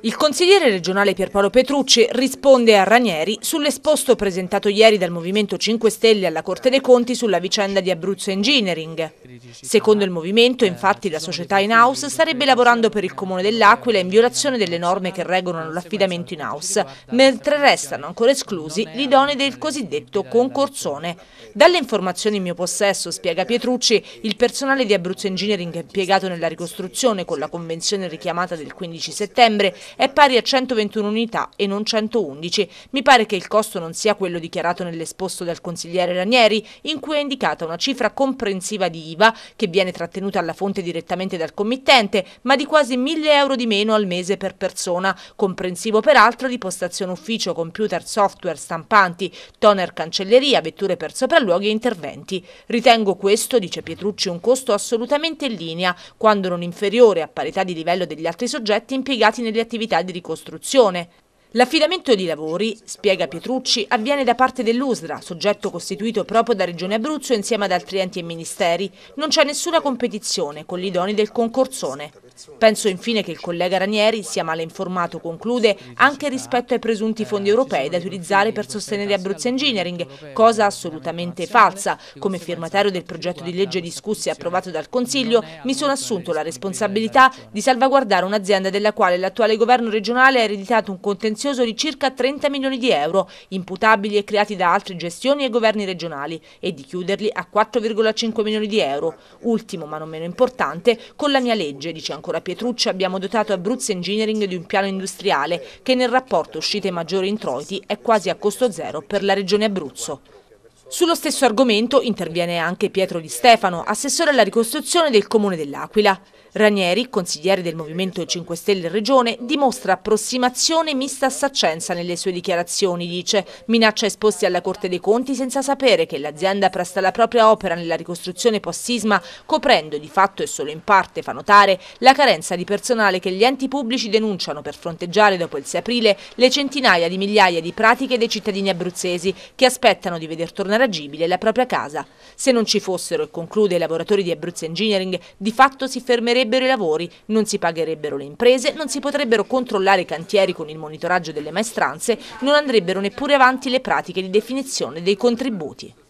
Il consigliere regionale Pierpaolo Petrucci risponde a Ranieri sull'esposto presentato ieri dal Movimento 5 Stelle alla Corte dei Conti sulla vicenda di Abruzzo Engineering. Secondo il Movimento, infatti, la società in-house starebbe lavorando per il Comune dell'Aquila in violazione delle norme che regolano l'affidamento in-house, mentre restano ancora esclusi gli idonei del cosiddetto concorsone. Dalle informazioni in mio possesso, spiega Pietrucci, il personale di Abruzzo Engineering impiegato nella ricostruzione con la convenzione richiamata del 15 settembre è pari a 121 unità e non 111. Mi pare che il costo non sia quello dichiarato nell'esposto dal consigliere Ranieri, in cui è indicata una cifra comprensiva di IVA che viene trattenuta alla fonte direttamente dal committente, ma di quasi 1000 euro di meno al mese per persona, comprensivo peraltro di postazione ufficio, computer, software, stampanti, toner cancelleria, vetture per sopralluoghi e interventi. Ritengo questo, dice Pietrucci, un costo assolutamente in linea, quando non inferiore a parità di livello degli altri soggetti impiegati nelle attività attività di ricostruzione. L'affidamento di lavori, spiega Pietrucci, avviene da parte dell'USDRA, soggetto costituito proprio da Regione Abruzzo insieme ad altri enti e ministeri. Non c'è nessuna competizione con gli idoni del concorsone. Penso infine che il collega Ranieri sia male informato, conclude, anche rispetto ai presunti fondi europei da utilizzare per sostenere Abruzzo Engineering, cosa assolutamente falsa. Come firmatario del progetto di legge discusso e approvato dal Consiglio, mi sono assunto la responsabilità di salvaguardare un'azienda della quale l'attuale governo regionale ha ereditato un contenzioso di circa 30 milioni di euro, imputabili e creati da altre gestioni e governi regionali, e di chiuderli a 4,5 milioni di euro, ultimo ma non meno importante, con la mia legge, dice ancora ancora Pietrucci, abbiamo dotato Abruzzo Engineering di un piano industriale che nel rapporto uscite maggiori introiti è quasi a costo zero per la regione Abruzzo. Sullo stesso argomento interviene anche Pietro Di Stefano, assessore alla ricostruzione del comune dell'Aquila. Ranieri, consigliere del Movimento 5 Stelle in Regione, dimostra approssimazione mista a saccenza nelle sue dichiarazioni, dice. Minaccia esposti alla Corte dei Conti senza sapere che l'azienda presta la propria opera nella ricostruzione post-sisma, coprendo di fatto e solo in parte, fa notare, la carenza di personale che gli enti pubblici denunciano per fronteggiare dopo il 6 aprile le centinaia di migliaia di pratiche dei cittadini abruzzesi che aspettano di veder tornare agibile la propria casa. Se non ci fossero, e conclude, i lavoratori di Abruzzo Engineering, di fatto si fermerebbe farebbero i lavori, non si pagherebbero le imprese, non si potrebbero controllare i cantieri con il monitoraggio delle maestranze, non andrebbero neppure avanti le pratiche di definizione dei contributi.